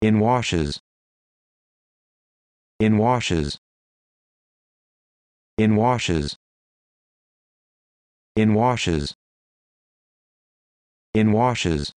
in washes in washes in washes in washes in washes